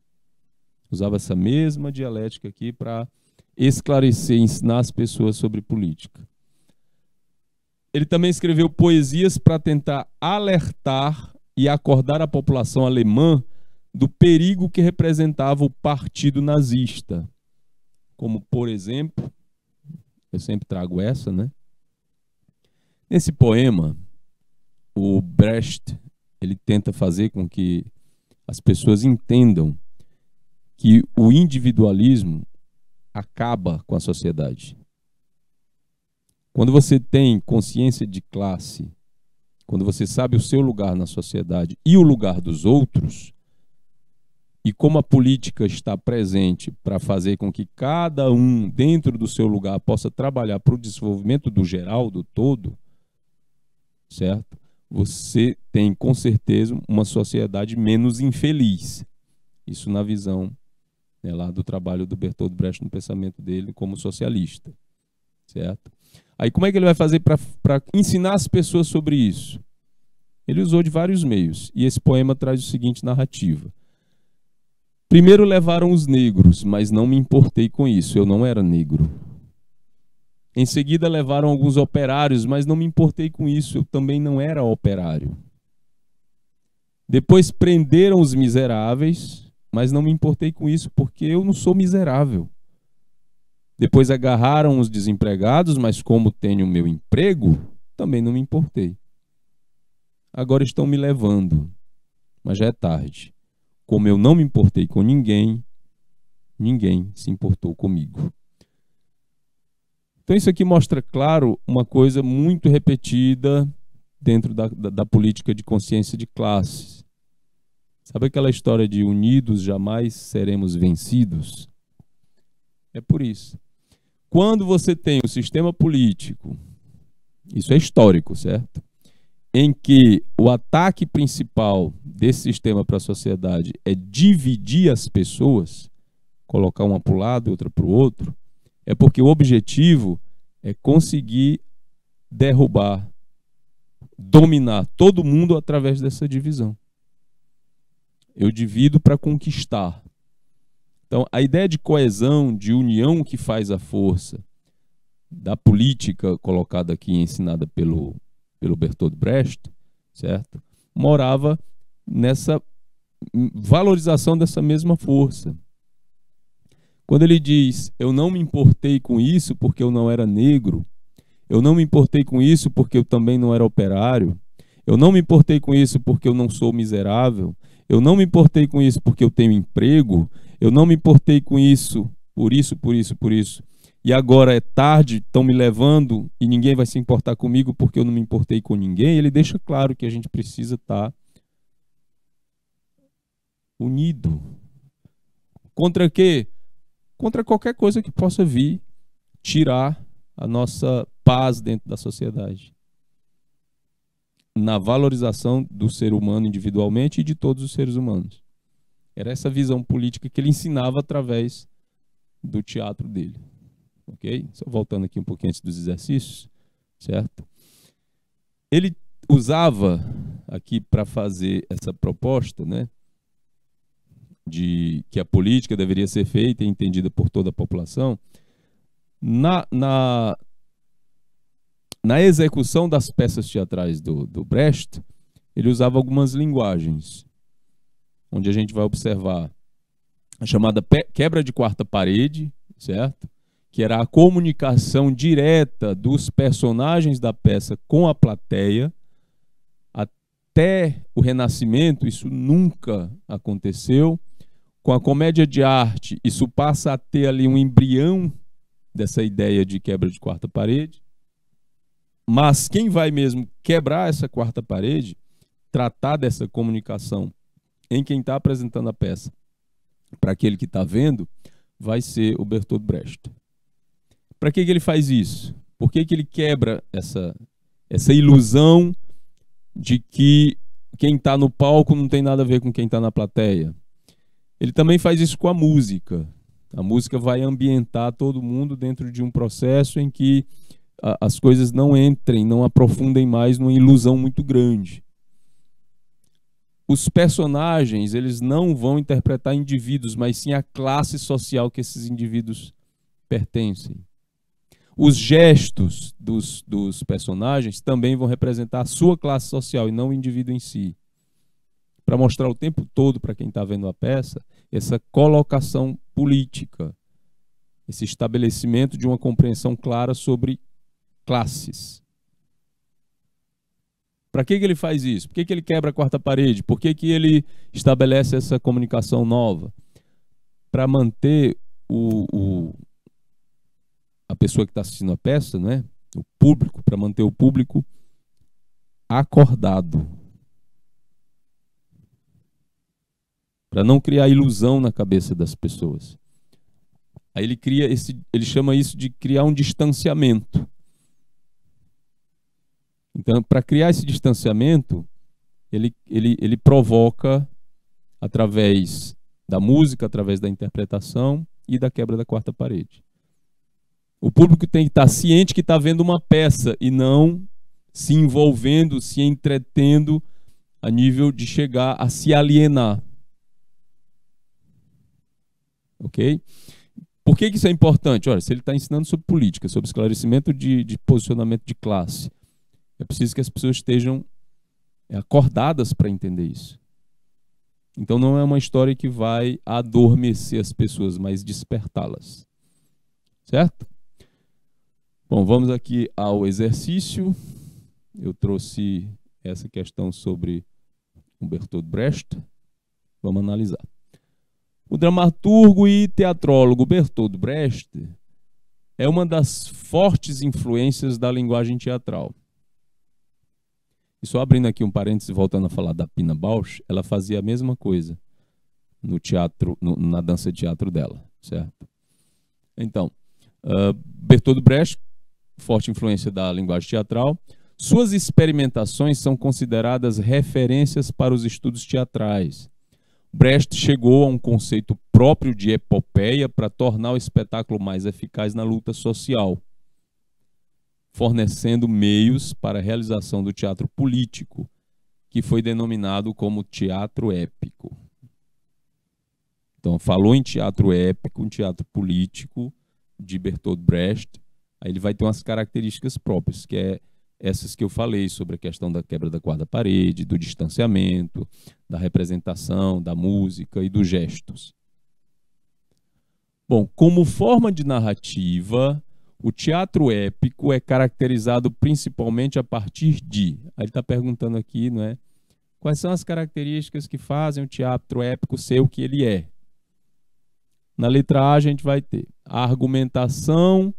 Usava essa mesma dialética aqui para esclarecer e ensinar as pessoas sobre política. Ele também escreveu poesias para tentar alertar e acordar a população alemã do perigo que representava o partido nazista. Como, por exemplo, eu sempre trago essa, né? Nesse poema, o Brecht ele tenta fazer com que as pessoas entendam que o individualismo acaba com a sociedade. Quando você tem consciência de classe, quando você sabe o seu lugar na sociedade e o lugar dos outros, e como a política está presente para fazer com que cada um, dentro do seu lugar, possa trabalhar para o desenvolvimento do geral, do todo, certo? Você tem com certeza uma sociedade menos infeliz. Isso na visão né, lá do trabalho do Bertold Brecht no pensamento dele como socialista, certo? Aí como é que ele vai fazer para ensinar as pessoas sobre isso? Ele usou de vários meios. E esse poema traz o seguinte narrativa. Primeiro levaram os negros, mas não me importei com isso, eu não era negro. Em seguida levaram alguns operários, mas não me importei com isso, eu também não era operário. Depois prenderam os miseráveis, mas não me importei com isso, porque eu não sou miserável. Depois agarraram os desempregados, mas como tenho meu emprego, também não me importei. Agora estão me levando, mas já é tarde. Como eu não me importei com ninguém, ninguém se importou comigo. Então, isso aqui mostra, claro, uma coisa muito repetida dentro da, da, da, política de consciência de classes. Sabe aquela história de unidos jamais seremos vencidos? É por isso. Quando você tem um sistema político, isso é histórico, certo? Em que o ataque principal desse sistema para a sociedade é dividir as pessoas, colocar uma para o lado e outra para o outro, é porque o objetivo é conseguir derrubar, dominar todo mundo através dessa divisão. Eu divido para conquistar. Então, a ideia de coesão, de união que faz a força da política colocada aqui, ensinada pelo, pelo Bertold Brecht, certo? Morava nessa valorização dessa mesma força. Quando ele diz, eu não me importei com isso porque eu não era negro, eu não me importei com isso porque eu também não era operário, eu não me importei com isso porque eu não sou miserável, eu não me importei com isso porque eu tenho emprego, eu não me importei com isso, por isso, por isso, por isso. E agora é tarde, estão me levando e ninguém vai se importar comigo porque eu não me importei com ninguém. Ele deixa claro que a gente precisa estar tá unido. Contra quê? Contra qualquer coisa que possa vir tirar a nossa paz dentro da sociedade. Na valorização do ser humano individualmente e de todos os seres humanos. Era essa visão política que ele ensinava através do teatro dele. Ok? Só voltando aqui um pouquinho antes dos exercícios, certo? Ele usava aqui para fazer essa proposta, né? De que a política deveria ser feita e entendida por toda a população, na, na, na execução das peças teatrais do, do Brecht, ele usava algumas linguagens onde a gente vai observar a chamada quebra de quarta parede, certo? Que era a comunicação direta dos personagens da peça com a plateia. Até o Renascimento, isso nunca aconteceu. Com a comédia de arte, isso passa a ter ali um embrião dessa ideia de quebra de quarta parede. Mas quem vai mesmo quebrar essa quarta parede, tratar dessa comunicação em quem está apresentando a peça para aquele que está vendo vai ser o Bertolt Brecht. Para que, que ele faz isso? Por que, que ele quebra essa, essa ilusão de que quem está no palco não tem nada a ver com quem está na plateia? Ele também faz isso com a música. A música vai ambientar todo mundo dentro de um processo em que a, as coisas não entrem, não aprofundem mais numa ilusão muito grande os personagens eles não vão interpretar indivíduos, mas sim a classe social que esses indivíduos pertencem. Os gestos dos, dos personagens também vão representar a sua classe social e não o indivíduo em si. Para mostrar o tempo todo para quem está vendo a peça essa colocação política, esse estabelecimento de uma compreensão clara sobre classes. Para que, que ele faz isso? Por que, que ele quebra a quarta parede? Por que, que ele estabelece essa comunicação nova? Para manter o, o, a pessoa que está assistindo a peça, né? o público, para manter o público acordado. Para não criar ilusão na cabeça das pessoas. Aí ele cria esse, ele chama isso de criar um distanciamento. Então, para criar esse distanciamento, ele, ele, ele provoca através da música, através da interpretação e da quebra da quarta parede. O público tem que estar tá ciente que está vendo uma peça e não se envolvendo, se entretendo a nível de chegar a se alienar. Ok? Por que, que isso é importante? Olha, se ele está ensinando sobre política, sobre esclarecimento de, de posicionamento de classe, é preciso que as pessoas estejam é, acordadas para entender isso. Então não é uma história que vai adormecer as pessoas, mas despertá-las. Certo? Bom, vamos aqui ao exercício. Eu trouxe essa questão sobre o Bertolt Brecht. Vamos analisar. O dramaturgo e teatrólogo Bertolt Brecht é uma das fortes influências da linguagem teatral. E só abrindo aqui um parênteses, voltando a falar da Pina Bausch, ela fazia a mesma coisa no teatro, no, na dança de teatro dela, certo? Então, uh, ah, Bertoldo Brecht, forte influência da linguagem teatral, suas experimentações são consideradas referências para os estudos teatrais. Brecht chegou a um conceito próprio de epopeia para tornar o espetáculo mais eficaz na luta social fornecendo meios para a realização do teatro político, que foi denominado como teatro épico. Então, falou em teatro épico, um teatro político de Bertolt Brecht, aí ele vai ter umas características próprias, que é essas que eu falei sobre a questão da quebra da quarta parede, do distanciamento, da representação, da música e dos gestos. Bom, como forma de narrativa, o teatro épico é caracterizado principalmente a partir de. Aí ele está perguntando aqui, não é? Quais são as características que fazem o teatro épico ser o que ele é? Na letra A, a gente vai ter a argumentação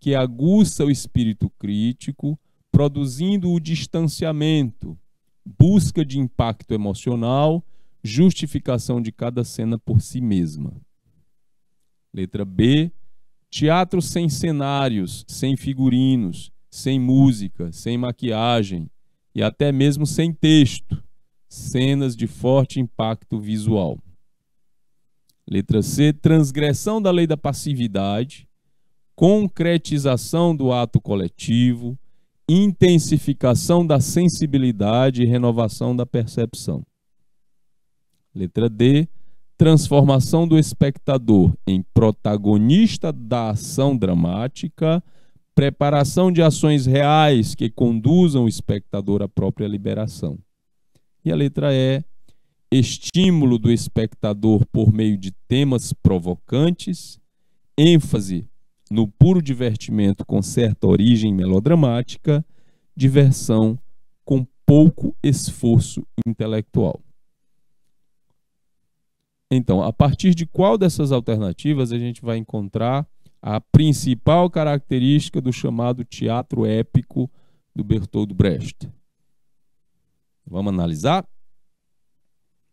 que aguça o espírito crítico, produzindo o distanciamento, busca de impacto emocional, justificação de cada cena por si mesma. Letra B, Teatro sem cenários, sem figurinos, sem música, sem maquiagem e até mesmo sem texto. Cenas de forte impacto visual. Letra C. Transgressão da lei da passividade, concretização do ato coletivo, intensificação da sensibilidade e renovação da percepção. Letra D transformação do espectador em protagonista da ação dramática, preparação de ações reais que conduzam o espectador à própria liberação. E a letra E, estímulo do espectador por meio de temas provocantes, ênfase no puro divertimento com certa origem melodramática, diversão com pouco esforço intelectual. Então, a partir de qual dessas alternativas a gente vai encontrar a principal característica do chamado teatro épico do Bertold Brecht? Vamos analisar?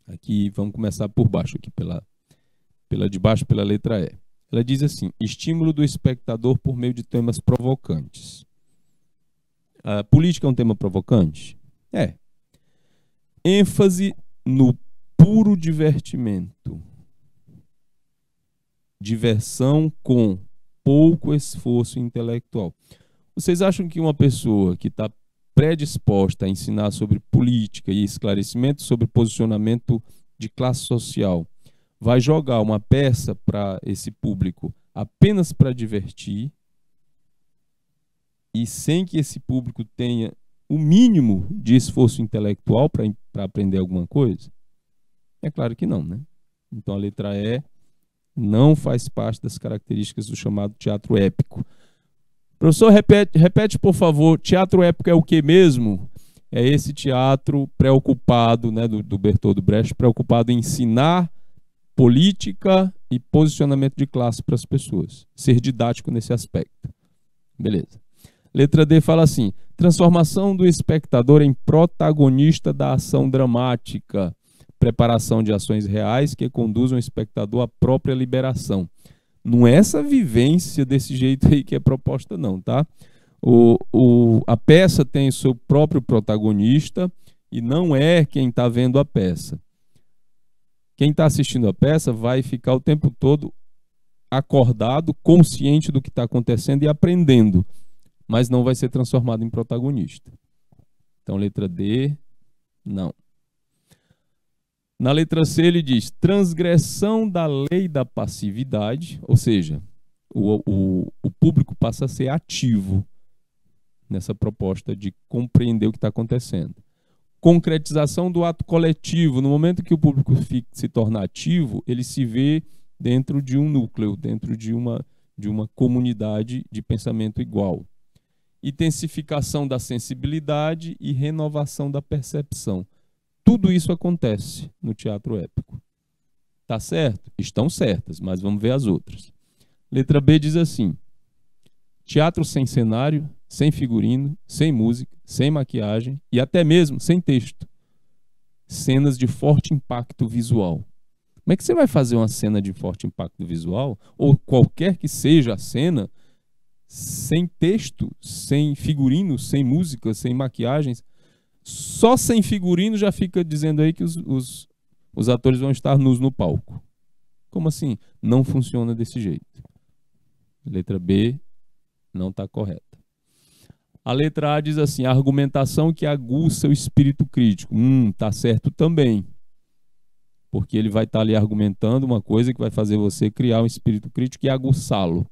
Aqui, vamos começar por baixo, aqui pela, pela de baixo, pela letra E. Ela diz assim: estímulo do espectador por meio de temas provocantes. A política é um tema provocante? É. ênfase no puro divertimento. Diversão com pouco esforço intelectual. Vocês acham que uma pessoa que está predisposta a ensinar sobre política e esclarecimento sobre posicionamento de classe social vai jogar uma peça para esse público apenas para divertir e sem que esse público tenha o mínimo de esforço intelectual para aprender alguma coisa? É claro que não, né? Então a letra E não faz parte das características do chamado teatro épico. Professor, repete, repete por favor, teatro épico é o que mesmo? É esse teatro preocupado, né, do, do Bertoldo Brecht, preocupado em ensinar política e posicionamento de classe para as pessoas. Ser didático nesse aspecto. Beleza. Letra D fala assim: transformação do espectador em protagonista da ação dramática preparação de ações reais que conduzam o espectador à própria liberação. Não é essa vivência desse jeito aí que é proposta, não, tá? O, o, a peça tem o seu próprio protagonista e não é quem está vendo a peça. Quem está assistindo a peça vai ficar o tempo todo acordado, consciente do que está acontecendo e aprendendo, mas não vai ser transformado em protagonista. Então, letra D, não. Na letra C, ele diz transgressão da lei da passividade, ou seja, o, o, o público passa a ser ativo nessa proposta de compreender o que está acontecendo. Concretização do ato coletivo. No momento que o público fica, se torna ativo, ele se vê dentro de um núcleo, dentro de uma, de uma comunidade de pensamento igual. Intensificação da sensibilidade e renovação da percepção. Tudo isso acontece no teatro épico. Tá certo? Estão certas, mas vamos ver as outras. Letra B diz assim: Teatro sem cenário, sem figurino, sem música, sem maquiagem e até mesmo sem texto. Cenas de forte impacto visual. Como é que você vai fazer uma cena de forte impacto visual, ou qualquer que seja a cena, sem texto, sem figurino, sem música, sem maquiagens? só sem figurino já fica dizendo aí que os, os, os atores vão estar nus no palco. Como assim? Não funciona desse jeito. Letra B não está correta. A letra A diz assim: a argumentação que aguça o espírito crítico. Hum, tá certo também. Porque ele vai estar tá ali argumentando uma coisa que vai fazer você criar um espírito crítico e aguçá-lo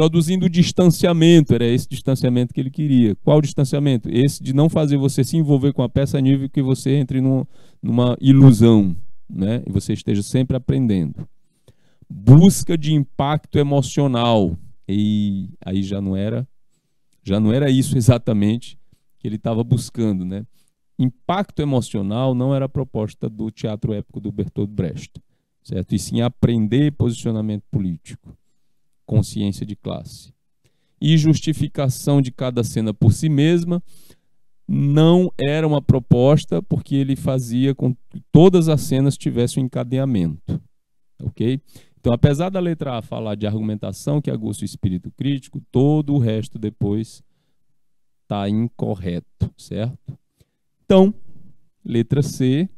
produzindo distanciamento, era esse distanciamento que ele queria. Qual distanciamento? Esse de não fazer você se envolver com a peça a nível que você entre num, numa ilusão, né? E você esteja sempre aprendendo. Busca de impacto emocional. E aí já não era, já não era isso exatamente que ele estava buscando, né? Impacto emocional não era a proposta do teatro épico do Bertolt Brecht, certo? E sim aprender posicionamento político consciência de classe. E justificação de cada cena por si mesma não era uma proposta, porque ele fazia com que todas as cenas tivessem um encadeamento. Ok? Então, apesar da letra A falar de argumentação, que aguça o espírito crítico, todo o resto depois está incorreto, certo? Então, letra C,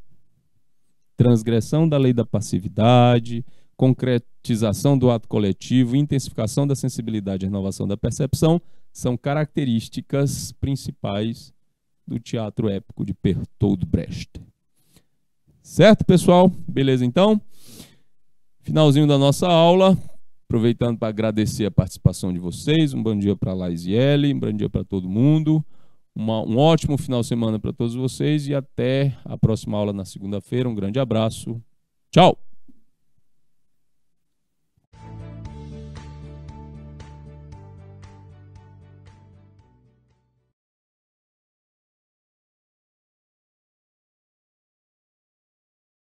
transgressão da lei da passividade, concretização do ato coletivo, intensificação da sensibilidade e renovação da percepção são características principais do teatro épico de Bertold Brecht. Certo, pessoal? Beleza, então? Finalzinho da nossa aula. Aproveitando para agradecer a participação de vocês. Um bom dia para a Laís e um bom dia para todo mundo. Uma, um ótimo final de semana para todos vocês e até a próxima aula na segunda-feira. Um grande abraço. Tchau!